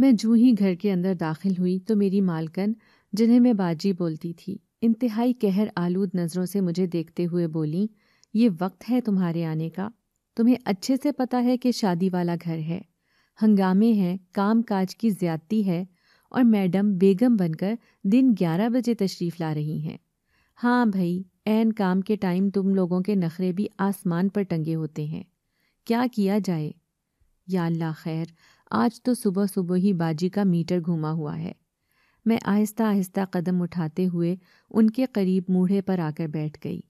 मैं जू ही घर के अंदर दाखिल हुई तो मेरी मालकन जिन्हें मैं बाजी बोलती थी इंतहाई कहर आलूद नज़रों से मुझे देखते हुए बोली ये वक्त है तुम्हारे आने का तुम्हें अच्छे से पता है कि शादी वाला घर है हंगामे हैं काम काज की ज्यादती है और मैडम बेगम बनकर दिन ग्यारह बजे तशरीफ़ ला रही हैं हाँ भाई एन काम के टाइम तुम लोगों के नखरे भी आसमान पर टंगे होते हैं क्या किया जाए या अल्लाह खैर आज तो सुबह सुबह ही बाजी का मीटर घूमा हुआ है मैं आहिस्ता आहिस्ता कदम उठाते हुए उनके करीब मूढ़े पर आकर बैठ गई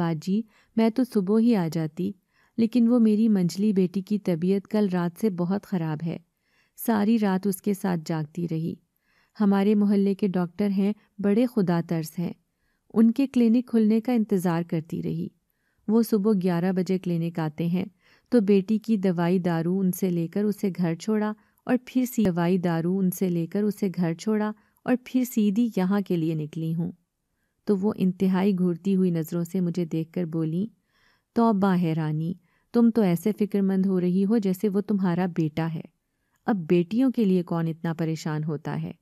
बाजी मैं तो सुबह ही आ जाती लेकिन वो मेरी मंझली बेटी की तबीयत कल रात से बहुत ख़राब है सारी रात उसके साथ जागती रही हमारे मोहल्ले के डॉक्टर हैं बड़े खुदा तर्स हैं उनके क्लिनिक खुलने का इंतज़ार करती रही वो सुबह ग्यारह बजे क्लिनिक आते हैं तो बेटी की दवाई दारू उनसे लेकर उसे घर छोड़ा और फिर सी दवाई दारू उनसे लेकर उसे घर छोड़ा और फिर सीधी यहाँ के लिए निकली हूँ तो वो इंतहाई घूरती हुई नज़रों से मुझे देख कर बोली तोबा है रानी तुम तो ऐसे फिक्रमंद हो रही हो जैसे वो तुम्हारा बेटा है अब बेटियों के लिए कौन इतना परेशान होता है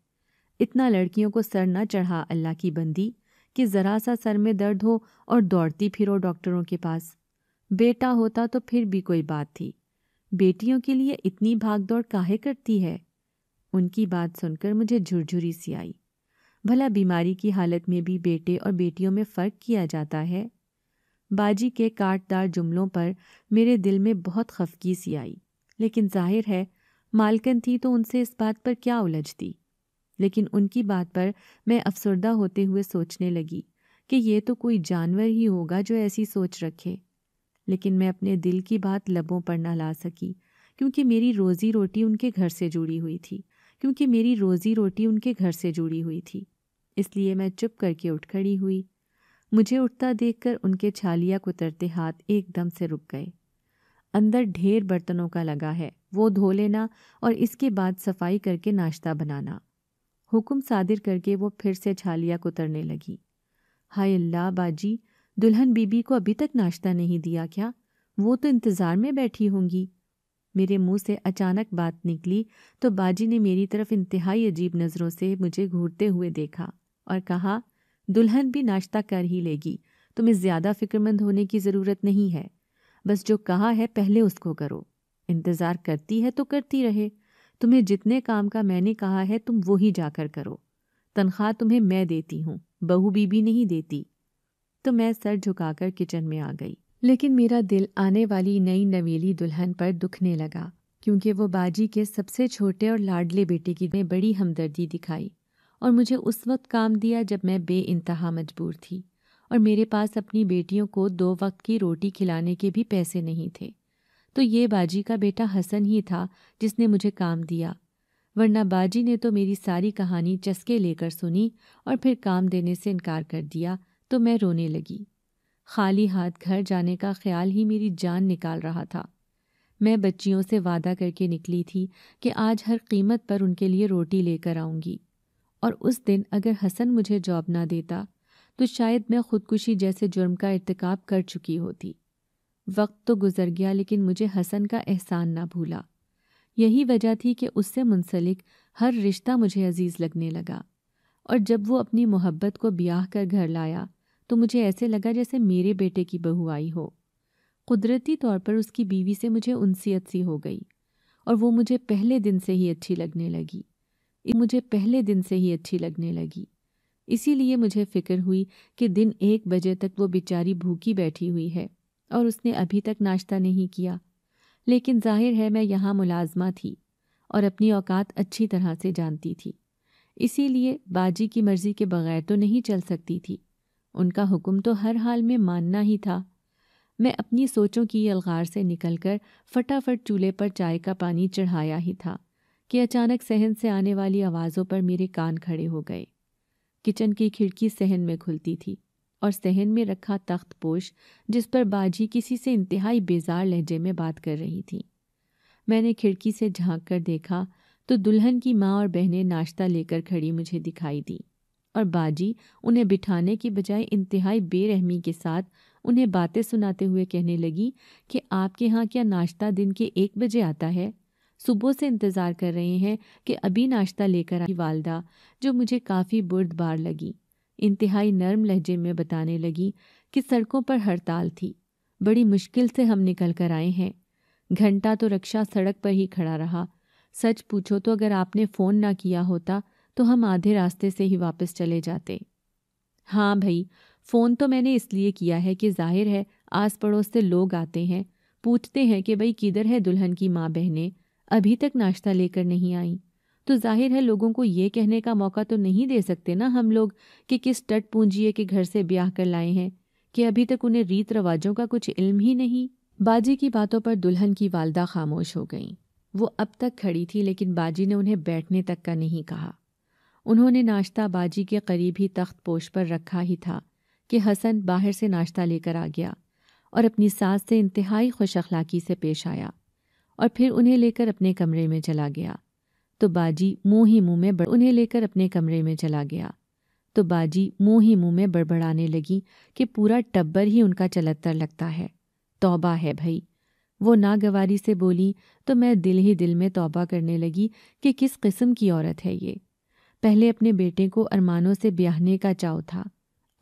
इतना लड़कियों को सर न चढ़ा अल्लाह की बंदी कि ज़रा सा सर में दर्द हो और दौड़ती फिरो डॉक्टरों के पास बेटा होता तो फिर भी कोई बात थी बेटियों के लिए इतनी भागदौड़ काहे करती है उनकी बात सुनकर मुझे झुरझुरी सी आई भला बीमारी की हालत में भी बेटे और बेटियों में फ़र्क किया जाता है बाजी के काटदार जुमलों पर मेरे दिल में बहुत खफकी सी आई लेकिन जाहिर है मालकन थी तो उनसे इस बात पर क्या उलझती लेकिन उनकी बात पर मैं अफसरदा होते हुए सोचने लगी कि ये तो कोई जानवर ही होगा जो ऐसी सोच रखे लेकिन मैं अपने दिल की बात लबों पर ना ला सकी क्योंकि मेरी रोज़ी रोटी उनके घर से जुड़ी हुई थी क्योंकि मेरी रोज़ी रोटी उनके घर से जुड़ी हुई थी इसलिए मैं चुप करके उठ खड़ी हुई मुझे उठता देखकर उनके छालिया कुतरते हाथ एकदम से रुक गए अंदर ढेर बर्तनों का लगा है वो धो लेना और इसके बाद सफाई करके नाश्ता बनाना हुक्म सादिर करके वो फिर से छालिया कुतरने लगी हाय अल्लाह बाजी दुल्हन बीबी को अभी तक नाश्ता नहीं दिया क्या वो तो इंतज़ार में बैठी होंगी मेरे मुंह से अचानक बात निकली तो बाजी ने मेरी तरफ इंतहाई अजीब नज़रों से मुझे घूरते हुए देखा और कहा दुल्हन भी नाश्ता कर ही लेगी तुम्हें ज़्यादा फिक्रमंद होने की ज़रूरत नहीं है बस जो कहा है पहले उसको करो इंतज़ार करती है तो करती रहे तुम्हें जितने काम का मैंने कहा है तुम वही जाकर करो तनख्वाह तुम्हें मैं देती हूँ बहू बीबी नहीं देती तो मैं सर झुकाकर किचन में आ गई लेकिन मेरा दिल आने वाली नई नवेली दुल्हन पर दुखने लगा क्योंकि वो बाजी के सबसे छोटे और लाडले बेटे की में बड़ी हमदर्दी दिखाई और मुझे उस वक्त काम दिया जब मैं बे इंतहा मजबूर थी और मेरे पास अपनी बेटियों को दो वक्त की रोटी खिलाने के भी पैसे नहीं थे तो ये बाजी का बेटा हसन ही था जिसने मुझे काम दिया वरना बाजी ने तो मेरी सारी कहानी चस्के लेकर सुनी और फिर काम देने से इनकार कर दिया तो मैं रोने लगी खाली हाथ घर जाने का ख्याल ही मेरी जान निकाल रहा था मैं बच्चियों से वादा करके निकली थी कि आज हर कीमत पर उनके लिए रोटी लेकर आऊँगी और उस दिन अगर हसन मुझे जॉब ना देता तो शायद मैं ख़ुदकुशी जैसे जुर्म का इरतकाब कर चुकी होती वक्त तो गुजर गया लेकिन मुझे हसन का एहसान ना भूला यही वजह थी कि उससे मुंसलिक हर रिश्ता मुझे अजीज़ लगने लगा और जब वो अपनी मोहब्बत को ब्याह कर घर लाया तो मुझे ऐसे लगा जैसे मेरे बेटे की बहू आई हो कुदरती तौर पर उसकी बीवी से मुझे उनसीयत सी हो गई और वो मुझे पहले दिन से ही अच्छी लगने लगी मुझे पहले दिन से ही अच्छी लगने लगी इसीलिए मुझे फिक्र हुई कि दिन एक बजे तक वो बेचारी भूखी बैठी हुई है और उसने अभी तक नाश्ता नहीं किया लेकिन जाहिर है मैं यहाँ मुलाजमा थी और अपनी औकात अच्छी तरह से जानती थी इसीलिए बाजी की मर्ज़ी के बगैर तो नहीं चल सकती थी उनका हुक्म तो हर हाल में मानना ही था मैं अपनी सोचों की अलगार से निकलकर फटाफट चूल्हे पर चाय का पानी चढ़ाया ही था कि अचानक सहन से आने वाली आवाज़ों पर मेरे कान खड़े हो गए किचन की खिड़की सहन में खुलती थी और सहन में रखा तख्त पोश जिस पर बाजी किसी से इंतहाई बेजार लहजे में बात कर रही थी मैंने खिड़की से झांक कर देखा तो दुल्हन की माँ और बहनें नाश्ता लेकर खड़ी मुझे दिखाई दी और बाजी उन्हें बिठाने की बजाय इंतहाई बेरहमी के साथ उन्हें बातें सुनाते हुए कहने लगी कि आपके यहाँ क्या नाश्ता दिन के एक बजे आता है सुबह से इंतज़ार कर रहे हैं कि अभी नाश्ता लेकर आई वालदा जो मुझे काफ़ी बुर्दबार लगी इंतहाई नरम लहजे में बताने लगी कि सड़कों पर हड़ताल थी बड़ी मुश्किल से हम निकल कर आए हैं घंटा तो रक्षा सड़क पर ही खड़ा रहा सच पूछो तो अगर आपने फ़ोन ना किया होता तो हम आधे रास्ते से ही वापस चले जाते हाँ भाई फ़ोन तो मैंने इसलिए किया है कि जाहिर है आस पड़ोस से लोग आते हैं पूछते हैं कि भाई किधर है दुल्हन की माँ बहनें अभी तक नाश्ता लेकर नहीं आई तो जाहिर है लोगों को ये कहने का मौका तो नहीं दे सकते ना हम लोग कि किस टट पूंजिए के घर से ब्याह कर लाए हैं कि अभी तक उन्हें रीत रिवाजों का कुछ इल्म ही नहीं बाजी की बातों पर दुल्हन की वालदा खामोश हो गई वो अब तक खड़ी थी लेकिन बाजी ने उन्हें बैठने तक का नहीं कहा उन्होंने नाश्ता बाजी के करीब ही तख्त पोश पर रखा ही था कि हसन बाहर से नाश्ता लेकर आ गया और अपनी सास से इंतहाई खुश अखलाकी से पेश आया और फिर उन्हें लेकर अपने कमरे में चला गया तो बाजी मुंह ही मुंह में उन्हें लेकर अपने कमरे में चला गया तो बाजी मुंह ही मुंह में बड़बड़ाने लगी कि पूरा टब्बर ही उनका चलत्तर लगता है तौबा है भाई वो नागवारी से बोली तो मैं दिल ही दिल में तौबा करने लगी कि किस किस्म की औरत है ये पहले अपने बेटे को अरमानों से ब्याहने का चाव था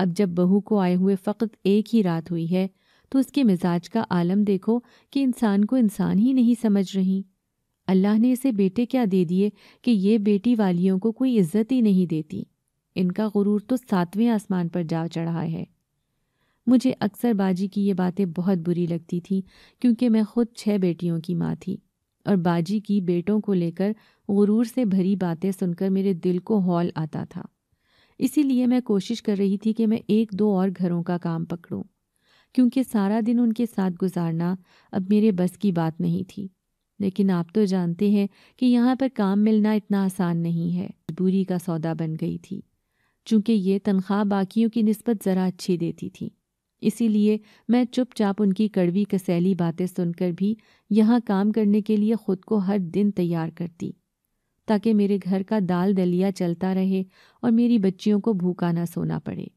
अब जब बहू को आए हुए फ़क्त एक ही रात हुई है तो उसके मिजाज का आलम देखो कि इंसान को इंसान ही नहीं समझ रही अल्लाह ने इसे बेटे क्या दे दिए कि ये बेटी वालियों को कोई इज्जत ही नहीं देती इनका गुरूर तो सातवें आसमान पर जा चढ़ा है मुझे अक्सर बाजी की ये बातें बहुत बुरी लगती थी क्योंकि मैं खुद छः बेटियों की माँ थी और बाजी की बेटों को लेकर गुरूर से भरी बातें सुनकर मेरे दिल को हौल आता था इसीलिए मैं कोशिश कर रही थी कि मैं एक दो और घरों का काम पकड़ूं क्योंकि सारा दिन उनके साथ गुजारना अब मेरे बस की बात नहीं थी लेकिन आप तो जानते हैं कि यहाँ पर काम मिलना इतना आसान नहीं है मजबूरी का सौदा बन गई थी चूँकि ये तनख्वाह बाकियों की नस्बत ज़रा अच्छी देती थी इसीलिए मैं चुपचाप उनकी कड़वी कसैली बातें सुनकर भी यहाँ काम करने के लिए खुद को हर दिन तैयार करती ताकि मेरे घर का दाल दलिया चलता रहे और मेरी बच्चियों को भूखा ना सोना पड़े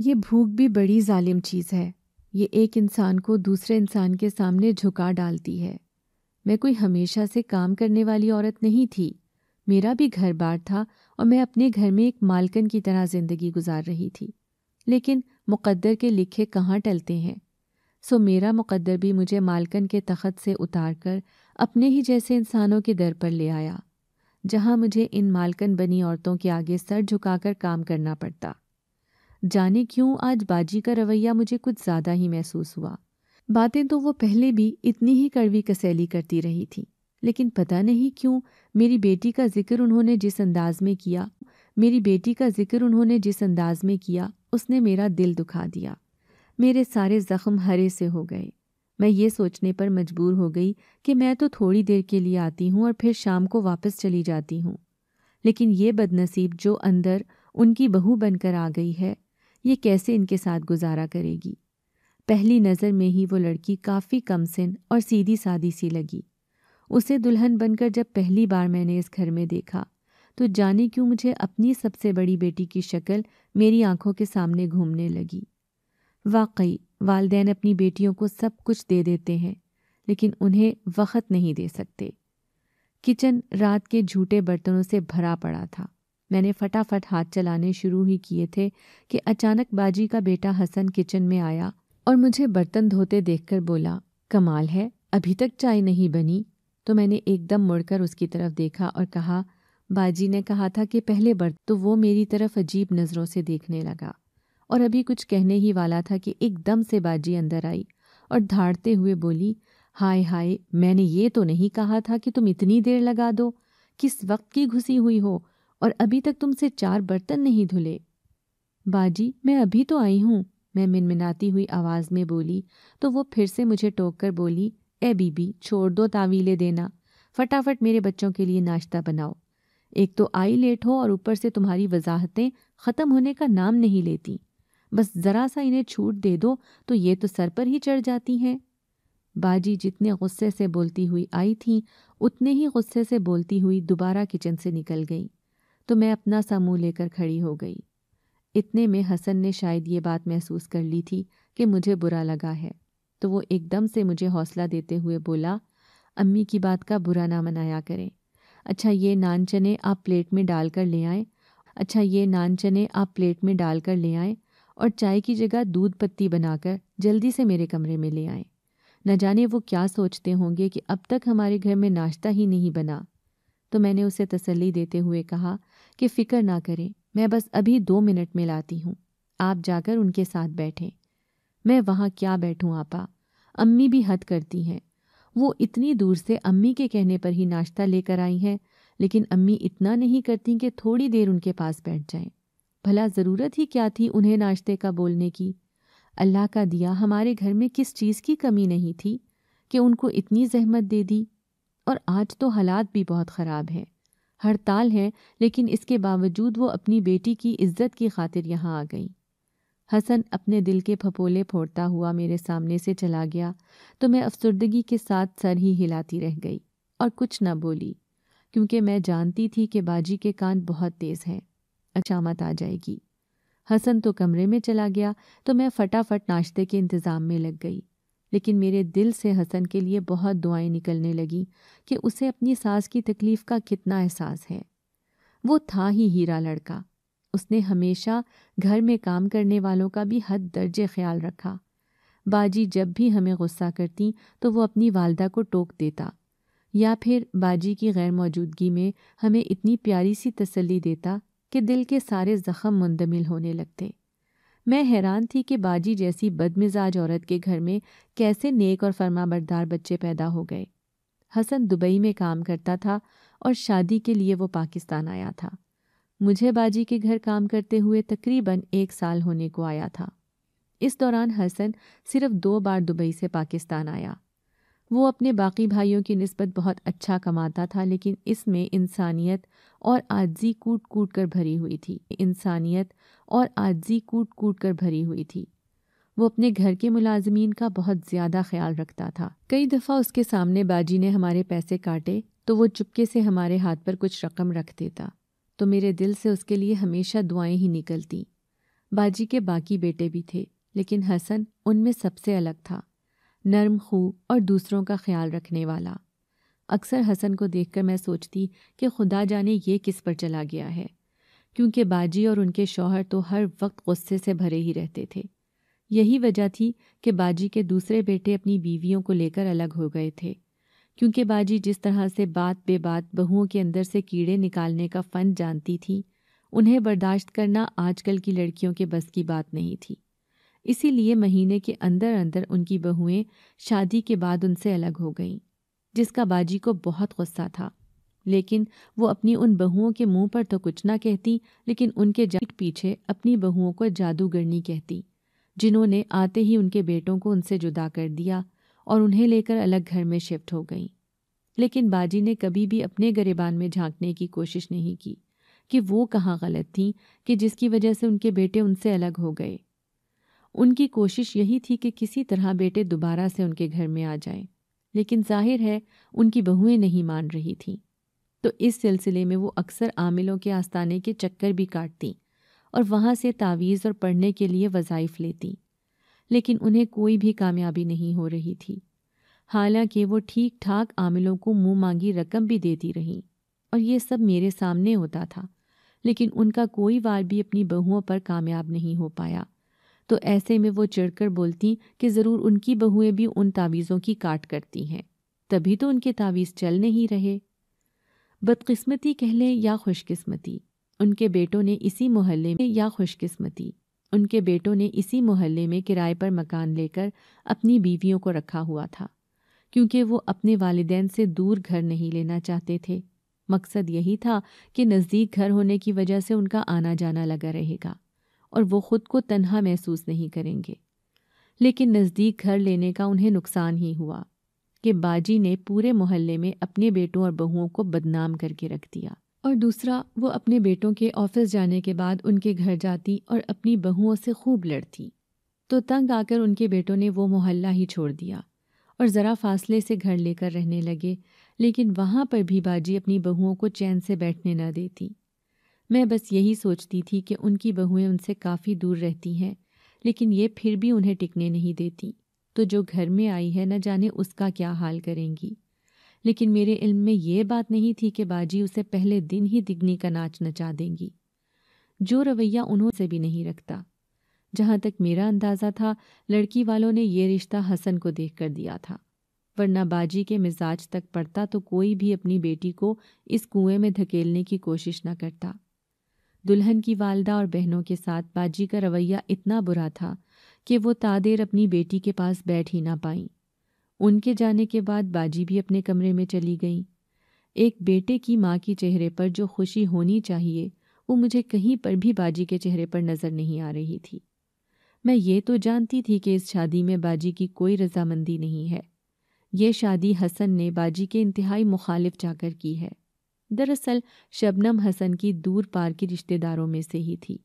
ये भूख भी बड़ी जालिम चीज़ है ये एक इंसान को दूसरे इंसान के सामने झुका डालती है मैं कोई हमेशा से काम करने वाली औरत नहीं थी मेरा भी घर बार था और मैं अपने घर में एक मालकन की तरह ज़िंदगी गुजार रही थी लेकिन मुकद्दर के लिखे कहाँ टलते हैं सो मेरा मुकद्दर भी मुझे मालकन के तखत से उतार कर अपने ही जैसे इंसानों के दर पर ले आया जहाँ मुझे इन मालकन बनी औरतों के आगे सर झुकाकर काम करना पड़ता जाने क्यों आज बाजी का रवैया मुझे कुछ ज़्यादा ही महसूस हुआ बातें तो वो पहले भी इतनी ही कड़वी कसैली करती रही थी लेकिन पता नहीं क्यों मेरी बेटी का जिक्र उन्होंने जिस अंदाज में किया मेरी बेटी का जिक्र उन्होंने जिस अंदाज में किया उसने मेरा दिल दुखा दिया मेरे सारे ज़ख्म हरे से हो गए मैं ये सोचने पर मजबूर हो गई कि मैं तो थोड़ी देर के लिए आती हूँ और फिर शाम को वापस चली जाती हूँ लेकिन ये बदनसीब जो अंदर उनकी बहू बनकर आ गई है ये कैसे इनके साथ गुजारा करेगी पहली नज़र में ही वो लड़की काफ़ी कम सिन और सीधी सादी सी लगी उसे दुल्हन बनकर जब पहली बार मैंने इस घर में देखा तो जाने क्यों मुझे अपनी सबसे बड़ी बेटी की शक्ल मेरी आंखों के सामने घूमने लगी वाकई वालदेन अपनी बेटियों को सब कुछ दे देते हैं लेकिन उन्हें वक़्त नहीं दे सकते किचन रात के झूठे बर्तनों से भरा पड़ा था मैंने फटाफट हाथ चलाने शुरू ही किए थे कि अचानक बाजी का बेटा हसन किचन में आया और मुझे बर्तन धोते देखकर बोला कमाल है अभी तक चाय नहीं बनी तो मैंने एकदम मुड़कर उसकी तरफ देखा और कहा बाजी ने कहा था कि पहले बर्त तो वो मेरी तरफ अजीब नज़रों से देखने लगा और अभी कुछ कहने ही वाला था कि एकदम से बाजी अंदर आई और धाड़ते हुए बोली हाय हाय मैंने ये तो नहीं कहा था कि तुम इतनी देर लगा दो किस वक्त की घुसी हुई हो और अभी तक तुमसे चार बर्तन नहीं धुले बाजी मैं अभी तो आई हूँ मैं मिनमिनाती हुई आवाज़ में बोली तो वो फिर से मुझे टोक कर बोली ए बीबी छोड़ दो तावीले देना फटाफट मेरे बच्चों के लिए नाश्ता बनाओ एक तो आई लेट हो और ऊपर से तुम्हारी वजाहतें ख़त्म होने का नाम नहीं लेती बस ज़रा सा इन्हें छूट दे दो तो ये तो सर पर ही चढ़ जाती हैं बाजी जितने गुस्से से बोलती हुई आई थी उतने ही गुस्से से बोलती हुई दोबारा किचन से निकल गई तो मैं अपना सा मुँह लेकर खड़ी हो गई इतने में हसन ने शायद ये बात महसूस कर ली थी कि मुझे बुरा लगा है तो वो एकदम से मुझे हौसला देते हुए बोला अम्मी की बात का बुरा ना मनाया करें अच्छा ये नान चने आप प्लेट में डाल कर ले आएँ अच्छा ये नान चने आप प्लेट में डाल कर ले आएँ और चाय की जगह दूध पत्ती बनाकर जल्दी से मेरे कमरे में ले आएँ न जाने वो क्या सोचते होंगे कि अब तक हमारे घर में नाश्ता ही नहीं बना तो मैंने उसे तसल्ली देते हुए कहा कि फ़िक्र ना करें मैं बस अभी दो मिनट में लाती हूँ आप जाकर उनके साथ बैठें मैं वहाँ क्या बैठूँ आपा अम्मी भी हद करती हैं वो इतनी दूर से अम्मी के कहने पर ही नाश्ता लेकर आई हैं लेकिन अम्मी इतना नहीं करती कि थोड़ी देर उनके पास बैठ जाएं। भला ज़रूरत ही क्या थी उन्हें नाश्ते का बोलने की अल्लाह का दिया हमारे घर में किस चीज़ की कमी नहीं थी कि उनको इतनी जहमत दे दी और आज तो हालात भी बहुत ख़राब हैं हड़ताल है लेकिन इसके बावजूद वो अपनी बेटी की इज्जत की खातिर यहाँ आ गईं हसन अपने दिल के फपोले फोड़ता हुआ मेरे सामने से चला गया तो मैं अफसरदगी के साथ सर ही हिलाती रह गई और कुछ न बोली क्योंकि मैं जानती थी कि बाजी के कान बहुत तेज़ हैं अचामत आ जाएगी हसन तो कमरे में चला गया तो मैं फटाफट नाश्ते के इंतज़ाम में लग गई लेकिन मेरे दिल से हसन के लिए बहुत दुआएं निकलने लगी कि उसे अपनी सास की तकलीफ़ का कितना एहसास है वो था ही हीरा लड़का उसने हमेशा घर में काम करने वालों का भी हद दर्जे ख्याल रखा बाजी जब भी हमें गुस्सा करती तो वो अपनी वालदा को टोक देता या फिर बाजी की गैर मौजूदगी में हमें इतनी प्यारी सी तसल्ली देता कि दिल के सारे ज़ख़म मुंदमिल होने लगते मैं हैरान थी कि बाजी जैसी बदमिजाज औरत के घर में कैसे नेक और फरमाबरदार बच्चे पैदा हो गए हसन दुबई में काम करता था और शादी के लिए वो पाकिस्तान आया था मुझे बाजी के घर काम करते हुए तकरीबन एक साल होने को आया था इस दौरान हसन सिर्फ दो बार दुबई से पाकिस्तान आया वो अपने बाकी भाइयों की नस्बत बहुत अच्छा कमाता था लेकिन इसमें इंसानियत और आजी कूट कूट कर भरी हुई थी इंसानियत और आजी कूट कूट कर भरी हुई थी वो अपने घर के मुलाजमीन का बहुत ज़्यादा ख्याल रखता था कई दफ़ा उसके सामने बाजी ने हमारे पैसे काटे तो वो चुपके से हमारे हाथ पर कुछ रकम रख देता तो मेरे दिल से उसके लिए हमेशा दुआएं ही निकलती बाजी के बाकी बेटे भी थे लेकिन हसन उनमें सबसे अलग था नर्म खू और दूसरों का ख्याल रखने वाला अक्सर हसन को देखकर मैं सोचती कि खुदा जाने ये किस पर चला गया है क्योंकि बाजी और उनके शौहर तो हर वक्त गुस्से से भरे ही रहते थे यही वजह थी कि बाजी के दूसरे बेटे अपनी बीवियों को लेकर अलग हो गए थे क्योंकि बाजी जिस तरह से बात बेबात बहुओं के अंदर से कीड़े निकालने का फन जानती थी उन्हें बर्दाश्त करना आजकल की लड़कियों के बस की बात नहीं थी इसीलिए महीने के अंदर अंदर उनकी बहुएं शादी के बाद उनसे अलग हो गईं जिसका बाजी को बहुत गुस्सा था लेकिन वो अपनी उन बहुओं के मुंह पर तो कुछ ना कहती लेकिन उनके जाट पीछे अपनी बहुओं को जादूगरनी कहती जिन्होंने आते ही उनके बेटों को उनसे जुदा कर दिया और उन्हें लेकर अलग घर में शिफ्ट हो गईं लेकिन बाजी ने कभी भी अपने गरेबान में झांकने की कोशिश नहीं की कि वो कहाँ गलत थीं कि जिसकी वजह से उनके बेटे उनसे अलग हो गए उनकी कोशिश यही थी कि किसी तरह बेटे दोबारा से उनके घर में आ जाए लेकिन जाहिर है उनकी बहुएं नहीं मान रही थीं तो इस सिलसिले में वो अक्सर आमिलों के आस्ताने के चक्कर भी काटती और वहाँ से तावीज़ और पढ़ने के लिए वज़ाइफ लेती लेकिन उन्हें कोई भी कामयाबी नहीं हो रही थी हालांकि वो ठीक ठाक आमिलों को मुंह मांगी रकम भी देती रहीं और ये सब मेरे सामने होता था लेकिन उनका कोई वार भी अपनी बहुओं पर कामयाब नहीं हो पाया तो ऐसे में वो चिड़कर बोलती कि ज़रूर उनकी बहुएं भी उन तावीज़ों की काट करती हैं तभी तो उनके तावीज़ चल नहीं रहे बदकिस्मती कह लें या खुशकिस्मती उनके बेटों ने इसी मोहल्ले में या खुशकिस्मती उनके बेटों ने इसी मोहल्ले में किराए पर मकान लेकर अपनी बीवियों को रखा हुआ था क्योंकि वो अपने वालदेन से दूर घर नहीं लेना चाहते थे मकसद यही था कि नज़दीक घर होने की वजह से उनका आना जाना लगा रहेगा और वो ख़ुद को तन्हा महसूस नहीं करेंगे लेकिन नज़दीक घर लेने का उन्हें नुकसान ही हुआ कि बाजी ने पूरे मोहल्ले में अपने बेटों और बहुओं को बदनाम करके रख दिया और दूसरा वो अपने बेटों के ऑफिस जाने के बाद उनके घर जाती और अपनी बहुओं से खूब लड़ती तो तंग आकर उनके बेटों ने वो मोहल्ला ही छोड़ दिया और ज़रा फासले से घर लेकर रहने लगे लेकिन वहाँ पर भी बाजी अपनी बहुओं को चैन से बैठने न देती मैं बस यही सोचती थी कि उनकी बहुएं उनसे काफ़ी दूर रहती हैं लेकिन ये फिर भी उन्हें टिकने नहीं देती तो जो घर में आई है न जाने उसका क्या हाल करेंगी लेकिन मेरे इल्म में यह बात नहीं थी कि बाजी उसे पहले दिन ही दिगनी का नाच नचा देंगी जो रवैया उन्होंने भी नहीं रखता जहाँ तक मेरा अंदाज़ा था लड़की वालों ने यह रिश्ता हसन को देख कर दिया था वरना बाजी के मिजाज तक पड़ता तो कोई भी अपनी बेटी को इस कुएं में धकेलने की कोशिश न करता दुल्हन की वालदा और बहनों के साथ बाजी का रवैया इतना बुरा था कि वो तादेर अपनी बेटी के पास बैठ ही ना पाई उनके जाने के बाद बाजी भी अपने कमरे में चली गई एक बेटे की माँ की चेहरे पर जो खुशी होनी चाहिए वो मुझे कहीं पर भी बाजी के चेहरे पर नज़र नहीं आ रही थी मैं ये तो जानती थी कि इस शादी में बाजी की कोई रजामंदी नहीं है ये शादी हसन ने बाजी के इंतहाई मुखालिफ जाकर की है दरअसल शबनम हसन की दूर पार की रिश्तेदारों में से ही थी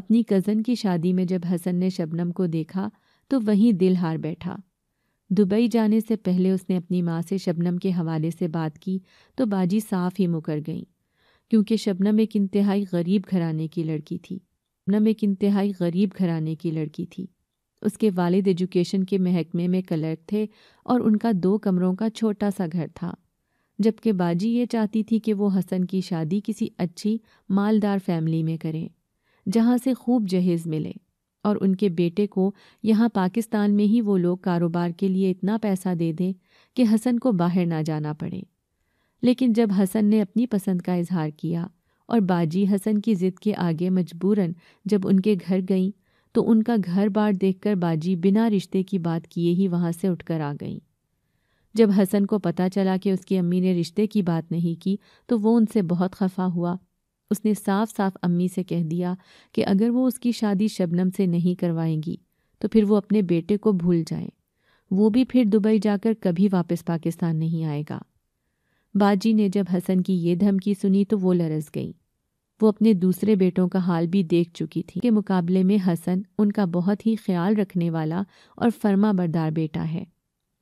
अपनी कज़न की शादी में जब हसन ने शबनम को देखा तो वहीं दिल हार बैठा दुबई जाने से पहले उसने अपनी माँ से शबनम के हवाले से बात की तो बाजी साफ ही मुकर गई क्योंकि शबनम एक इंतहाई गरीब घराने की लड़की थी शबनम एक इंतहाई गरीब घराने की लड़की थी उसके वालिद एजुकेशन के महकमे में क्लर्क थे और उनका दो कमरों का छोटा सा घर था जबकि बाजी ये चाहती थी कि वो हसन की शादी किसी अच्छी मालदार फैमिली में करें जहाँ से खूब जहेज़ मिले और उनके बेटे को यहाँ पाकिस्तान में ही वो लोग कारोबार के लिए इतना पैसा दे दें कि हसन को बाहर ना जाना पड़े लेकिन जब हसन ने अपनी पसंद का इजहार किया और बाजी हसन की ज़िद के आगे मजबूरन जब उनके घर गईं तो उनका घर बार देखकर बाजी बिना रिश्ते की बात किए ही वहाँ से उठकर आ गईं जब हसन को पता चला कि उसकी अम्मी ने रिश्ते की बात नहीं की तो वो उनसे बहुत खफा हुआ उसने साफ साफ अम्मी से कह दिया कि अगर वो उसकी शादी शबनम से नहीं करवाएंगी तो फिर वो अपने बेटे को भूल जाए वो भी फिर दुबई जाकर कभी वापस पाकिस्तान नहीं आएगा बाजी ने जब हसन की ये धमकी सुनी तो वो लरस गई वो अपने दूसरे बेटों का हाल भी देख चुकी थी के मुकाबले में हसन उनका बहुत ही ख्याल रखने वाला और फर्मा बरदार बेटा है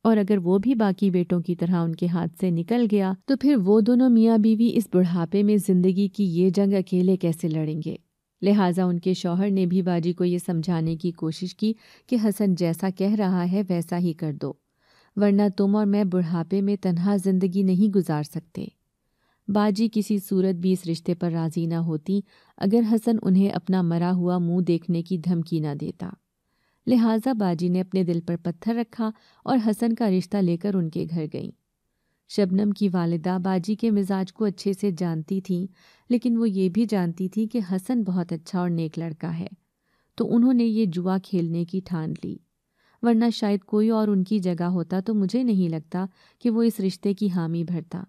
और अगर वो भी बाकी बेटों की तरह उनके हाथ से निकल गया तो फिर वो दोनों मियाँ बीवी इस बुढ़ापे में जिंदगी की ये जंग अकेले कैसे लड़ेंगे लिहाजा उनके शौहर ने भी बाजी को ये समझाने की कोशिश की कि हसन जैसा कह रहा है वैसा ही कर दो वरना तुम और मैं बुढ़ापे में तनहा जिंदगी नहीं गुजार सकते बाजी किसी सूरत भी इस रिश्ते पर राजी ना होती अगर हसन उन्हें अपना मरा हुआ मुंह देखने की धमकी ना देता लिहाजा बाजी ने अपने दिल पर पत्थर रखा और हसन का रिश्ता लेकर उनके घर गईं शबनम की वालिदा बाजी के मिजाज को अच्छे से जानती थी लेकिन वो ये भी जानती थी कि हसन बहुत अच्छा और नेक लड़का है तो उन्होंने ये जुआ खेलने की ठान ली वरना शायद कोई और उनकी जगह होता तो मुझे नहीं लगता कि वो इस रिश्ते की हामी भरता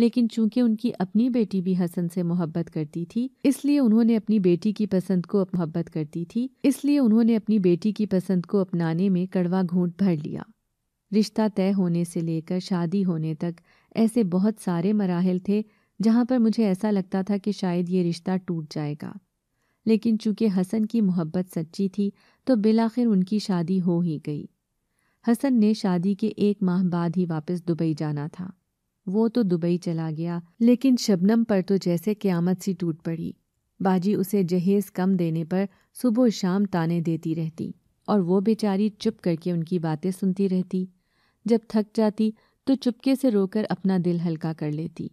लेकिन चूंकि उनकी अपनी बेटी भी हसन से मोहब्बत करती थी इसलिए उन्होंने अपनी बेटी की पसंद को मोहब्बत करती थी इसलिए उन्होंने अपनी बेटी की पसंद को अपनाने में कड़वा घूंट भर लिया रिश्ता तय होने से लेकर शादी होने तक ऐसे बहुत सारे मराहल थे जहाँ पर मुझे ऐसा लगता था कि शायद ये रिश्ता टूट जाएगा लेकिन चूंकि हसन की मोहब्बत सच्ची थी तो बिलाखिर उनकी शादी हो ही गई हसन ने शादी के एक माह बाद ही वापस दुबई जाना था वो तो दुबई चला गया लेकिन शबनम पर तो जैसे क्यामत सी टूट पड़ी बाजी उसे जहेज कम देने पर सुबह शाम ताने देती रहती और वो बेचारी चुप करके उनकी बातें सुनती रहती जब थक जाती तो चुपके से रोकर अपना दिल हल्का कर लेती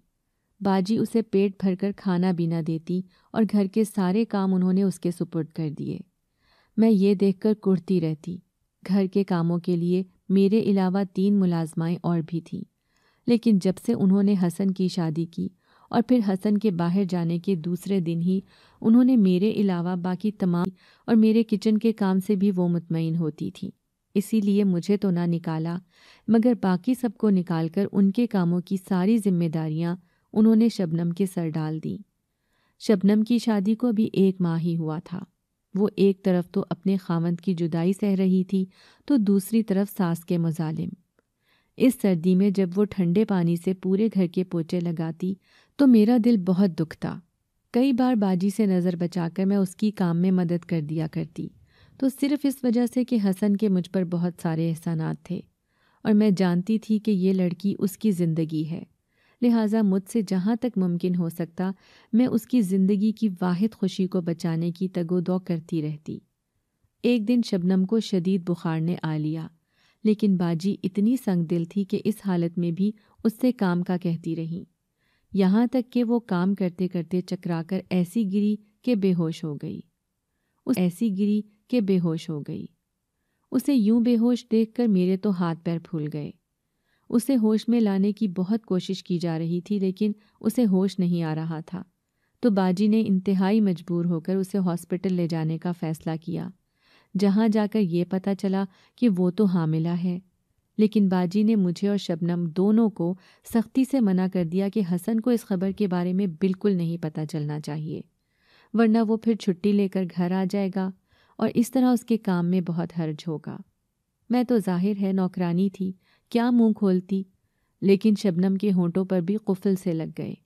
बाजी उसे पेट भरकर खाना बीना देती और घर के सारे काम उन्होंने उसके सुपुर्द कर दिए मैं ये देखकर कुड़ती रहती घर के कामों के लिए मेरे अलावा तीन मुलाजमाएँ और भी थीं लेकिन जब से उन्होंने हसन की शादी की और फिर हसन के बाहर जाने के दूसरे दिन ही उन्होंने मेरे अलावा बाकी तमाम और मेरे किचन के काम से भी वो मुतमिन होती थी इसीलिए मुझे तो ना निकाला मगर बाकी सबको निकाल कर उनके कामों की सारी जिम्मेदारियां उन्होंने शबनम के सर डाल दी शबनम की शादी को अभी एक माह ही हुआ था वो एक तरफ तो अपने खावंद की जुदाई सह रही थी तो दूसरी तरफ सास के मुजालिम इस सर्दी में जब वो ठंडे पानी से पूरे घर के पोचे लगाती तो मेरा दिल बहुत दुखता कई बार बाजी से नज़र बचाकर मैं उसकी काम में मदद कर दिया करती तो सिर्फ इस वजह से कि हसन के मुझ पर बहुत सारे एहसानात थे और मैं जानती थी कि ये लड़की उसकी ज़िंदगी है लिहाजा मुझसे जहाँ तक मुमकिन हो सकता मैं उसकी ज़िंदगी की वाद खुशी को बचाने की तगोदौ करती रहती एक दिन शबनम को शदीद बुखार ने आ लिया लेकिन बाजी इतनी संगदिल थी कि इस हालत में भी उससे काम का कहती रही यहाँ तक कि वो काम करते करते चकराकर ऐसी गिरी कि बेहोश हो गई उस ऐसी गिरी कि बेहोश हो गई उसे यूं बेहोश देखकर मेरे तो हाथ पैर फूल गए उसे होश में लाने की बहुत कोशिश की जा रही थी लेकिन उसे होश नहीं आ रहा था तो बाजी ने इंतहाई मजबूर होकर उसे हॉस्पिटल ले जाने का फ़ैसला किया जहाँ जाकर ये पता चला कि वो तो हामिला है लेकिन बाजी ने मुझे और शबनम दोनों को सख्ती से मना कर दिया कि हसन को इस खबर के बारे में बिल्कुल नहीं पता चलना चाहिए वरना वो फिर छुट्टी लेकर घर आ जाएगा और इस तरह उसके काम में बहुत हर्ज होगा मैं तो जाहिर है नौकरानी थी क्या मुंह खोलती लेकिन शबनम के होंठों पर भी कुफल से लग गए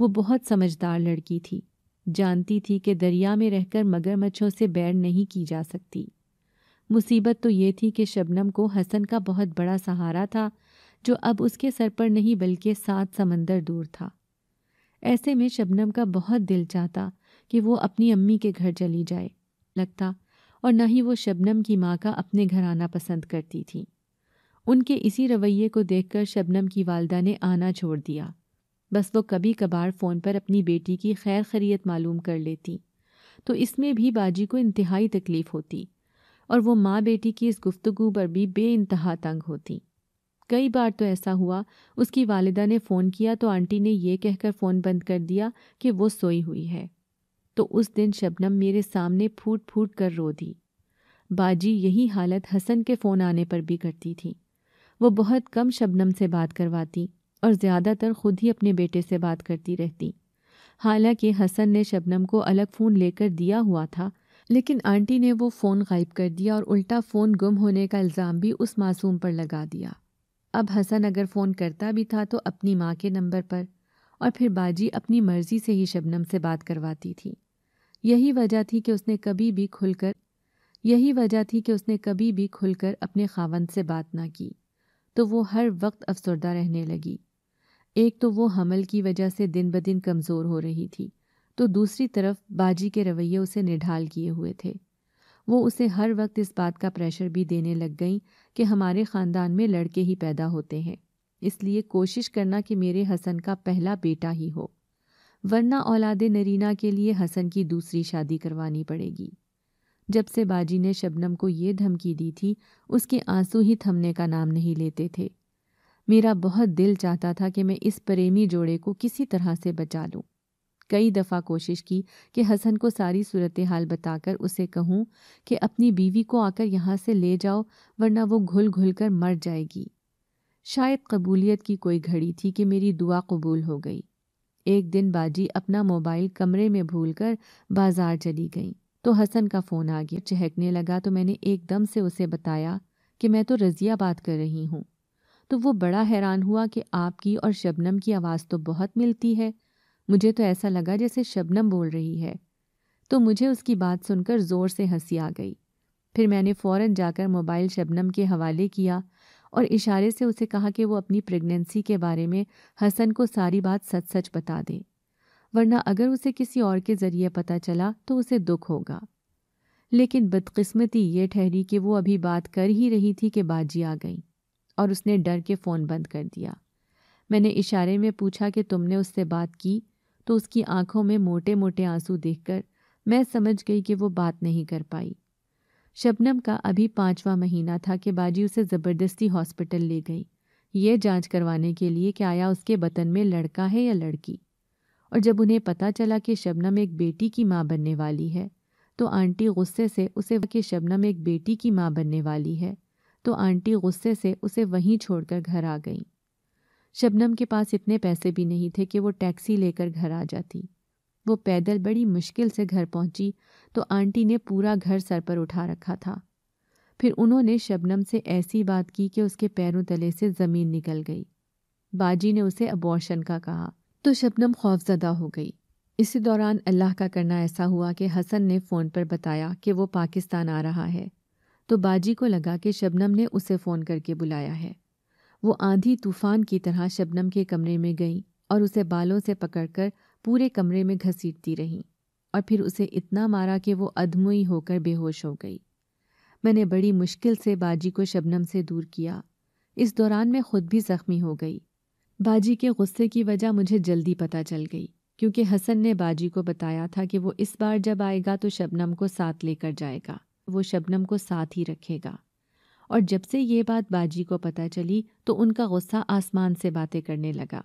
वो बहुत समझदार लड़की थी जानती थी कि दरिया में रहकर मगरमच्छों से बैर नहीं की जा सकती मुसीबत तो ये थी कि शबनम को हसन का बहुत बड़ा सहारा था जो अब उसके सर पर नहीं बल्कि सात समंदर दूर था ऐसे में शबनम का बहुत दिल चाहता कि वो अपनी अम्मी के घर चली जाए लगता और ना ही वो शबनम की माँ का अपने घर आना पसंद करती थी उनके इसी रवैये को देखकर शबनम की वालदा ने आना छोड़ दिया बस वो कभी कभार फ़ोन पर अपनी बेटी की खैर खरीत मालूम कर लेती तो इसमें भी बाजी को इंतहाई तकलीफ़ होती और वो माँ बेटी की इस गुफ्तगु पर भी बे इंतहा तंग होती कई बार तो ऐसा हुआ उसकी वालदा ने फ़ोन किया तो आंटी ने यह कहकर फ़ोन बंद कर दिया कि वो सोई हुई है तो उस दिन शबनम मेरे सामने फूट फूट कर रो दी बाजी यही हालत हसन के फ़ोन आने पर भी करती थी वो बहुत कम शबनम से बात करवाती और ज़्यादातर खुद ही अपने बेटे से बात करती रहती हालांकि हसन ने शबनम को अलग फ़ोन लेकर दिया हुआ था लेकिन आंटी ने वो फ़ोन गायब कर दिया और उल्टा फ़ोन गुम होने का इल्ज़ाम भी उस मासूम पर लगा दिया अब हसन अगर फ़ोन करता भी था तो अपनी माँ के नंबर पर और फिर बाजी अपनी मर्ज़ी से ही शबनम से बात करवाती थी यही वजह थी कि उसने कभी भी खुलकर यही वजह थी कि उसने कभी भी खुलकर अपने खावंद से बात ना की तो वो हर वक्त अफसरदा रहने लगी एक तो वो हमल की वजह से दिन ब दिन कमज़ोर हो रही थी तो दूसरी तरफ बाजी के रवैये उसे निढाल किए हुए थे वो उसे हर वक्त इस बात का प्रेशर भी देने लग गई कि हमारे ख़ानदान में लड़के ही पैदा होते हैं इसलिए कोशिश करना कि मेरे हसन का पहला बेटा ही हो वरना औलाद नरीना के लिए हसन की दूसरी शादी करवानी पड़ेगी जब से बाजी ने शबनम को ये धमकी दी थी उसके आंसू ही थमने का नाम नहीं लेते थे मेरा बहुत दिल चाहता था कि मैं इस प्रेमी जोड़े को किसी तरह से बचा लूँ कई दफ़ा कोशिश की कि हसन को सारी सूरत हाल बताकर उसे कहूँ कि अपनी बीवी को आकर यहाँ से ले जाओ वरना वो घुल घुल कर मर जाएगी शायद कबूलियत की कोई घड़ी थी कि मेरी दुआ कबूल हो गई एक दिन बाजी अपना मोबाइल कमरे में भूलकर बाजार चली गई तो हसन का फ़ोन आ गया चहकने लगा तो मैंने एकदम से उसे बताया कि मैं तो रज़ियाबाद कर रही हूँ तो वो बड़ा हैरान हुआ कि आपकी और शबनम की आवाज़ तो बहुत मिलती है मुझे तो ऐसा लगा जैसे शबनम बोल रही है तो मुझे उसकी बात सुनकर ज़ोर से हंसी आ गई फिर मैंने फ़ौर जाकर मोबाइल शबनम के हवाले किया और इशारे से उसे कहा कि वो अपनी प्रेगनेंसी के बारे में हसन को सारी बात सच सच बता दे वरना अगर उसे किसी और के ज़रिए पता चला तो उसे दुख होगा लेकिन बदकिस्मती ये ठहरी कि वो अभी बात कर ही रही थी कि बाजी आ गई और उसने डर के फ़ोन बंद कर दिया मैंने इशारे में पूछा कि तुमने उससे बात की तो उसकी आंखों में मोटे मोटे आंसू देखकर मैं समझ गई कि वो बात नहीं कर पाई शबनम का अभी पाँचवा महीना था कि बाजी उसे ज़बरदस्ती हॉस्पिटल ले गई ये जांच करवाने के लिए कि आया उसके बतन में लड़का है या लड़की और जब उन्हें पता चला कि शबनम एक बेटी की माँ बनने वाली है तो आंटी गुस्से से उसे कि शबनम एक बेटी की माँ बनने वाली है तो आंटी गुस्से से उसे वहीं छोड़कर घर आ गई शबनम के पास इतने पैसे भी नहीं थे कि वो टैक्सी लेकर घर आ जाती वो पैदल बड़ी मुश्किल से घर पहुंची तो आंटी ने पूरा घर सर पर उठा रखा था फिर उन्होंने शबनम से ऐसी बात की कि उसके पैरों तले से ज़मीन निकल गई बाजी ने उसे अबॉर्शन का कहा तो शबनम खौफजदा हो गई इसी दौरान अल्लाह का करना ऐसा हुआ कि हसन ने फ़ोन पर बताया कि वो पाकिस्तान आ रहा है तो बाजी को लगा कि शबनम ने उसे फ़ोन करके बुलाया है वो आंधी तूफान की तरह शबनम के कमरे में गई और उसे बालों से पकड़कर पूरे कमरे में घसीटती रहीं और फिर उसे इतना मारा कि वो अधमुई होकर बेहोश हो गई मैंने बड़ी मुश्किल से बाजी को शबनम से दूर किया इस दौरान मैं खुद भी ज़ख्मी हो गई बाजी के गुस्से की वजह मुझे जल्दी पता चल गई क्योंकि हसन ने बाजी को बताया था कि वो इस बार जब आएगा तो शबनम को साथ लेकर जाएगा वो शबनम को साथ ही रखेगा और जब से ये बात बाजी को पता चली तो उनका गुस्सा आसमान से बातें करने लगा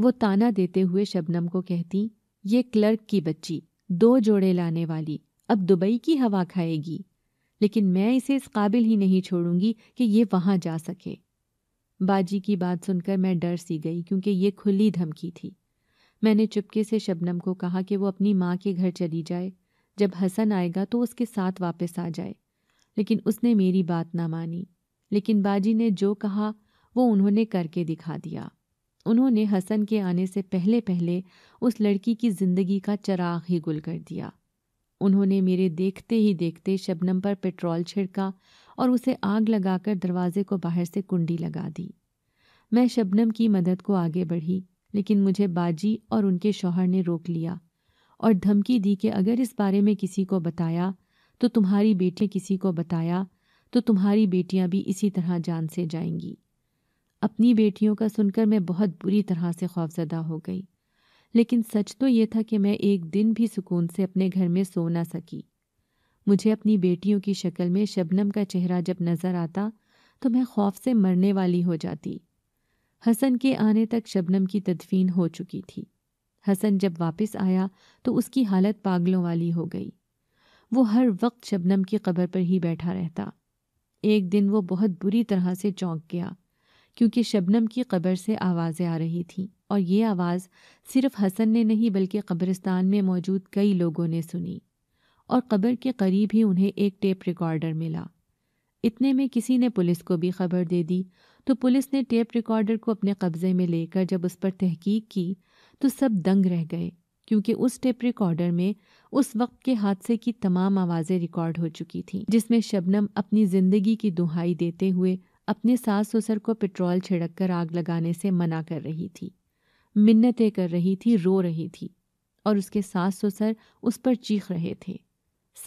वो ताना देते हुए शबनम को कहती ये क्लर्क की बच्ची दो जोड़े लाने वाली अब दुबई की हवा खाएगी लेकिन मैं इसे इस काबिल ही नहीं छोड़ूंगी कि ये वहाँ जा सके बाजी की बात सुनकर मैं डर सी गई क्योंकि ये खुली धमकी थी मैंने चुपके से शबनम को कहा कि वो अपनी माँ के घर चली जाए जब हसन आएगा तो उसके साथ वापस आ जाए लेकिन उसने मेरी बात ना मानी लेकिन बाजी ने जो कहा वो उन्होंने करके दिखा दिया उन्होंने हसन के आने से पहले पहले उस लड़की की ज़िंदगी का चराग ही गुल कर दिया उन्होंने मेरे देखते ही देखते शबनम पर पेट्रोल छिड़का और उसे आग लगाकर दरवाजे को बाहर से कुंडी लगा दी मैं शबनम की मदद को आगे बढ़ी लेकिन मुझे बाजी और उनके शौहर ने रोक लिया और धमकी दी कि अगर इस बारे में किसी को बताया तो तुम्हारी बेटी किसी को बताया तो तुम्हारी बेटियां भी इसी तरह जान से जाएंगी अपनी बेटियों का सुनकर मैं बहुत बुरी तरह से खौफजदा हो गई लेकिन सच तो ये था कि मैं एक दिन भी सुकून से अपने घर में सो ना सकी मुझे अपनी बेटियों की शक्ल में शबनम का चेहरा जब नज़र आता तो मैं खौफ से मरने वाली हो जाती हसन के आने तक शबनम की तदफीन हो चुकी थी हसन जब वापस आया तो उसकी हालत पागलों वाली हो गई वो हर वक्त शबनम की कब्र पर ही बैठा रहता एक दिन वो बहुत बुरी तरह से चौंक गया क्योंकि शबनम की कब्र से आवाज़ें आ रही थीं और ये आवाज़ सिर्फ हसन ने नहीं बल्कि कब्रिस्तान में मौजूद कई लोगों ने सुनी और कब्र के करीब ही उन्हें एक टेप रिकॉर्डर मिला इतने में किसी ने पुलिस को भी खबर दे दी तो पुलिस ने टेप रिकॉर्डर को अपने कब्ज़े में लेकर जब उस पर तहकीक की तो सब दंग रह गए क्योंकि उस टेप रिकॉर्डर में उस वक्त के हादसे की तमाम आवाज़ें रिकॉर्ड हो चुकी थीं जिसमें शबनम अपनी ज़िंदगी की दुहाई देते हुए अपने सास ससुर को पेट्रोल छिड़क कर आग लगाने से मना कर रही थी मिन्नतें कर रही थी रो रही थी और उसके सास ससुर उस पर चीख रहे थे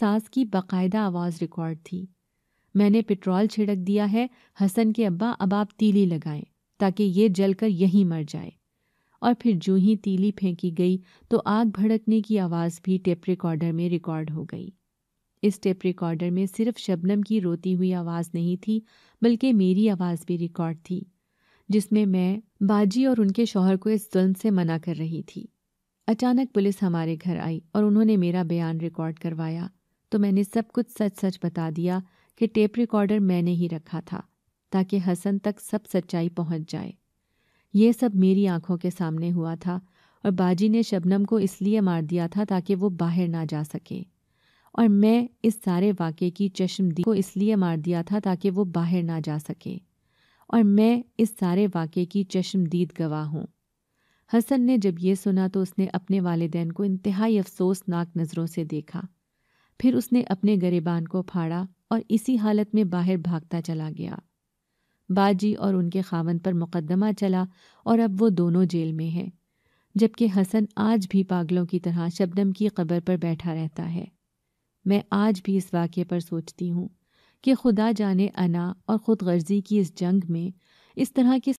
सास की बाकायदा आवाज़ रिकॉर्ड थी मैंने पेट्रोल छिड़क दिया है हसन के अब्बा अब आप तीली लगाएं ताकि ये जलकर यहीं मर जाए और फिर जो ही तीली फेंकी गई तो आग भड़कने की आवाज़ भी टेप रिकॉर्डर में रिकॉर्ड हो गई इस टेप रिकॉर्डर में सिर्फ शबनम की रोती हुई आवाज़ नहीं थी बल्कि मेरी आवाज़ भी रिकॉर्ड थी जिसमें मैं बाजी और उनके शोहर को इस जुल्म से मना कर रही थी अचानक पुलिस हमारे घर आई और उन्होंने मेरा बयान रिकॉर्ड करवाया तो मैंने सब कुछ सच सच बता दिया कि टेप रिकॉर्डर मैंने ही रखा था ताकि हसन तक सब सच्चाई पहुंच जाए ये सब मेरी आंखों के सामने हुआ था और बाजी ने शबनम को इसलिए मार दिया था ताकि वो बाहर ना जा सके और मैं इस सारे वाक़े की चश्मदी को इसलिए मार दिया था ताकि वो बाहर ना जा सके और मैं इस सारे वाक़े की चश्मदीद गवाह हूँ हसन ने जब यह सुना तो उसने अपने वालदेन को इंतहाई अफसोसनाक नज़रों से देखा फिर उसने अपने गरीबान को फाड़ा और इसी हालत में बाहर भागता चला गया बाजी और उनके खावन पर मुकदमा चला और अब वो दोनों जेल में हैं जबकि हसन आज भी पागलों की तरह शबनम की कब्र पर बैठा रहता है मैं आज भी इस वाक्य पर सोचती हूँ कि खुदा जाने अना और ख़ुद गर्जी की इस जंग में इस तरह के